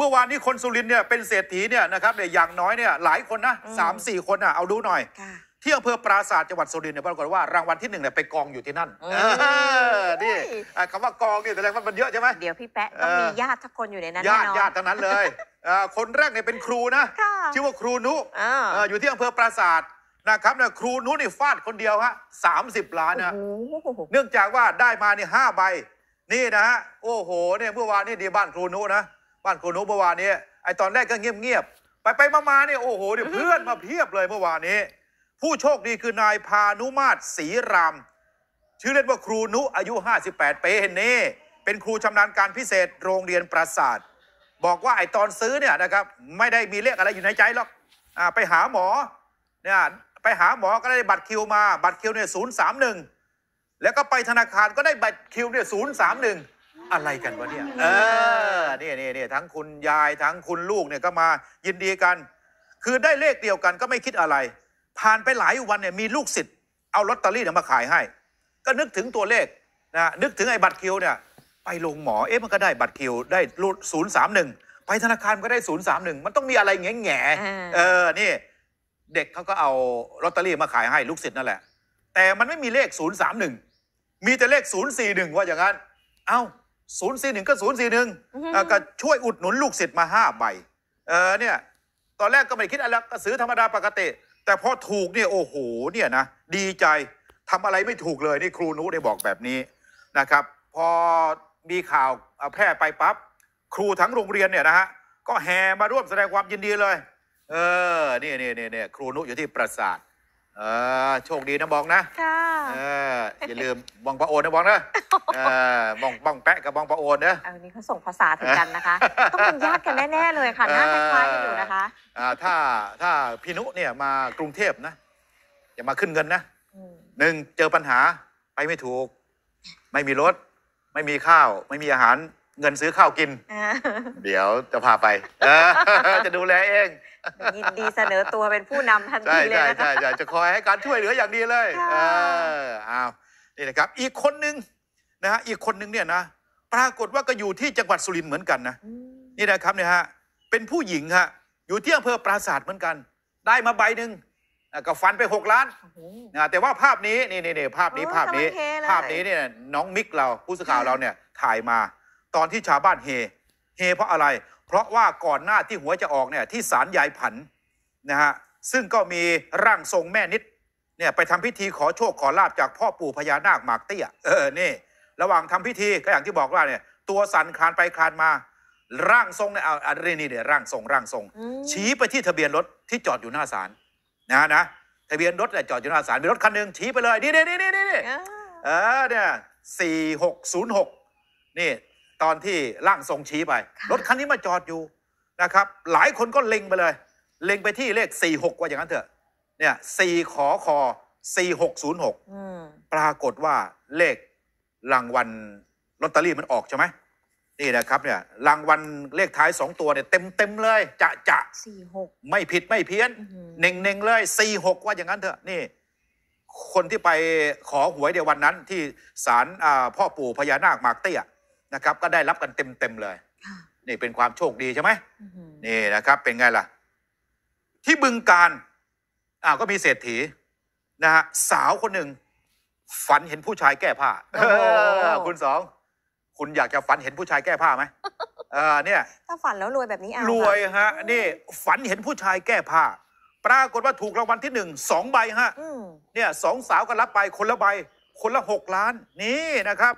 มื่อวานนี้คน สุรินเนี่ยเป็นเศรษฐีเนี่ยนะครับเนี่ยอย่างน้อยเนี่ยหลายคนนะสามสี่คนอ่ะเอาดูหน่อยที่อำเภอปราศาสตร์จังหวัดสุรินเนี่ยปรากฏว่ารางวัลที่หนึ่งเนี่ยไปกองอยู่ที่นั่นนี่คำว่ากองเนี่ยแสดงว่ามันเยอะใช่ไหมเดี๋ยวพี่แปะ ต้องมีญาติทุกคนอยู่ในนั้นญาแน่ตินอนญาติทั้งนั้นเลยคนแรกเนี่ยเป็นครูนะ ชื่อว่าครูนุอยู่ที่อำเภอปราศาสตร์นะครับเนี่ยครูนุนี่ฟาดคนเดียวฮะสามสิบล้านนะเนื่องจากว่าได้มาเนี่ยห้าใบนี่นะฮะโอ้โหเนี่ยเมื่อวานนี่ดีบ้านครูนุนะบ้านโกนุเมื่อวานนี้ ไอตอนแรกก็เงียบๆ ไปไปมาๆเนี่ยโอ้โหเดี๋ยวเพื่อนมาเพียบเลยเมื่อวานนี้ ผู้โชคดีคือนายพานุมาตรศรีรามชื่อเล่นว่าครูนุอายุ 58ปีเห็นนี่เป็นครูชำนาญการพิเศษโรงเรียนปราสาท บอกว่าไอตอนซื้อเนี่ยนะครับไม่ได้มีเลขอะไรอยู่ในใจหรอกอไปหาหมอเนี่ยไปหาหมอก็ได้บัตรคิวมาบัตรคิวเนี่ยศูนย์สามหนึ่งแล้วก็ไปธนาคารก็ได้บัตรคิวเนี่ยศูนย์สามหนึ่งอะไรกันวะเนี่ยเออเนี่ยเนี่ยเนี่ยทั้งคุณยายทั้งคุณลูกเนี่ยก็มายินดีกัน คือได้เลขเดียวกันก็ไม่คิดอะไร ผ่านไปหลายวันเนี่ยมีลูกศิษย์เอาลอตเตอรี่เนี่ยมาขายให้ ก็นึกถึงตัวเลขนะนึกถึงไอ้บัตรคิวเนี่ย ไปลงหมอเอ๊ะมันก็ได้บัตรคิวได้รูดศูนย์สามหนึ่งไปธนาคารก็ได้ศูนย์สามหนึ่งมันต้องมีอะไรแง่แง่เออนี่เด็กเขาก็เอาลอตเตอรี่มาขายให้ลูกศิษย์นั่นแหละแต่มันไม่มีเลขศูนย์สามหนึ่งมีแต่เลขศูนย์สี่หนึ่งว่าอย่างนั้น เอ้าศูนย์สี่หนึ่งก็ศูนย์สี่หนึ่งก็ช่วยอุดหนุนลูกศิษย์มาห้าใบ เออเนี่ย ตอนแรกก็ไม่คิดอะไรก็ซื้อธรรมดาปกติ แต่พอถูกเนี่ยโอ้โหเนี่ยนะดีใจทำอะไรไม่ถูกเลยนี่ครูนุได้บอกแบบนี้นะครับ พอมีข่าวแพร่ไปปับ๊บครูทั้งโรงเรียนเนี่ยนะฮะก็แห่มาร่วมแสดงความยินดีเลย เออเนี่ยเนี่ยเนี่ยครูนุอยู่ที่ปราสาทเออโชคดีนะบองนะ ค่ะเอออย่าลืมบองปะโอนนะบองนะเออบองบองแปะกับบองปะโอนนะอันนี้เขาส่งภาษาถึงกันนะคะ ต้องเป็นญาติกันแน่ๆเลยค่ะ หน้าคล้ายกันอยู่นะคะ อ่าถ้าถ้าพี่นุเนี่ยมากรุงเทพนะอย่ามาขึ้นเงินนะ หนึ่งเจอปัญหาไปไม่ถูก ไม่มีรถ ไม่มีข้าว ไม่มีอาหารเงินซื้อข้าวกิน เดี๋ยวจะพาไปจะดูแลเองยินดีเสนอตัวเป็นผู้นำทันทีเลยนะคะใช่ใช่จะคอยให้การช่วยเหลืออย่างดีเลยเอออ้าวนี่นะครับอีกคนหนึ่งนะฮะอีกคนหนึ่งเนี่ยนะปรากฏว่าก็อยู่ที่จังหวัดสุรินทร์เหมือนกันนะนี่นะครับเนี่ยฮะเป็นผู้หญิงฮะอยู่ที่อำเภอปราศาสตร์เหมือนกัน ได้มาใบหนึ่งก็ฟันไป6ล้านนะแต่ว่าภาพนี้นี่นี่ภาพนี้ภาพนี้ ภาพนี้เนี่ยน้องมิกเราผู้สื่อข่าวเราเนี่ยถ่ายมาตอนที่ชาวบ้านเฮเฮเพราะอะไรเพราะว่าก่อนหน้าที่หัวจะออกเนี่ยที่ศาลยายผันนะฮะซึ่งก็มีร่างทรงแม่นิดเนี่ยไปทำพิธีขอโชคขอลาบจากพ่อปู่พญานาคหมากเตี้ยเออนี่ ระหว่างทำพิธีก็อย่างที่บอกว่าเนี่ย ตัวสันคานไปคานมาร่างทรงเนี่ยเอาอะไรนี่เนี่ย ร่างทรงร่างทรงชี้ไปที่ทะเบียนรถที่จอดอยู่หน้าศาลนะนะทะเบียนรถเนี่ยจอดอยู่หน้าศาลมีรถคันหนึ่งชี้ไปเลยนี่นี่นี่นี่นี่เออเนี่ยสี่หกศูนย์หกนี่ตอนที่ร่างทรงชี้ไป รถคันนี้มาจอดอยู่นะครับ หลายคนก็เล็งไปเลย เล็งไปที่เลข 46ว่าอย่างนั้นเถอะ เนี่ยสี่ขอคอ4606 ปรากฏว่าเลขรางวัลลอตเตอรี่มันออกใช่ไหมนี่นะครับ เนี่ย รางวัลเลขท้ายสองตัวเนี่ยเต็มเต็มเลย จะจะสี่หกไม่ผิดไม่เพี้ยนเน่งเน่งเลยสี่หกว่าอย่างนั้นเถอะนี่ คนที่ไปขอหวยเดียววันนั้น ที่ศาลพ่อปู่พญานาคมากเตี้ยนะครับก็ได้รับกันเต็มเต็มเลยนี่เป็นความโชคดีใช่ไหมนี่นะครับ เป็นไงล่ะ ที่บึงการอ่าก็มีเศรษฐี นะฮะสาวคนหนึ่งฝันเห็นผู้ชายแก้ผ้าคุณสองคุณอยากจะฝันเห็นผู้ชายแก้ผ้าไหมเออเนี่ย ถ้าฝันแล้วรวยแบบนี้อ่ะรวยฮะนี่ฝันเห็นผู้ชายแก้ผ้าปรากฏว่าถูกรางวัลที่หนึ่งสองใบฮะเนี่ยสองสาวก็รับไปคนละใบคนละหกล้าน นี่นะครับ